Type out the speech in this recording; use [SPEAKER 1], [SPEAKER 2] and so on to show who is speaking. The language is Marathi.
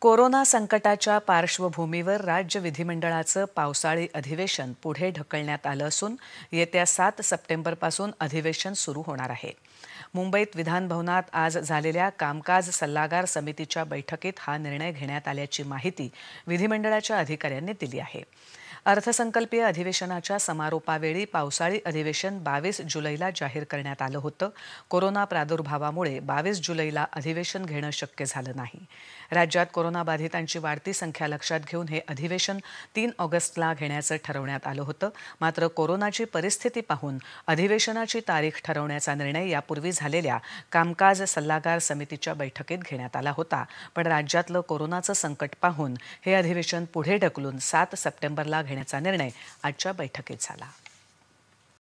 [SPEAKER 1] कोरोना संकटाच्या पार्श्वभूमीवर राज्य विधिमंडळाचं पावसाळी अधिवेशन पुढे ढकलण्यात आलं असून येत्या सात सप्टेंबरपासून अधिवेशन सुरू होणार आहे मुंबईत विधानभवनात आज झालेल्या कामकाज सल्लागार समितीच्या बैठकीत हा निर्णय घेण्यात आल्याची माहिती विधिमंडळाच्या अधिकाऱ्यांनी दिली आहे अर्थसंकल्पीय अधिवेशनाच्या समारोपावेळी पावसाळी अधिवेशन बावीस जुलैला जाहीर करण्यात आलं होतं कोरोना प्रादुर्भावामुळे बावीस जुलैला अधिवेशन घेणं शक्य झालं नाही राज्यात कोरोनाबाधितांची वाढती संख्या लक्षात घेऊन हे अधिवेशन तीन ऑगस्टला घेण्याचं ठरवण्यात आलं होतं मात्र कोरोनाची परिस्थिती पाहून अधिवेशनाची तारीख ठरवण्याचा निर्णय यापूर्वी झालेल्या कामकाज सल्लागार समितीच्या बैठकीत घेण्यात आला होता पण राज्यातलं कोरोनाचं संकट पाहून हे अधिवेशन पुढे ढकलून सात सप्टेंबरला घेण्यात घेण्याचा निर्णय आजच्या बैठकीत झाला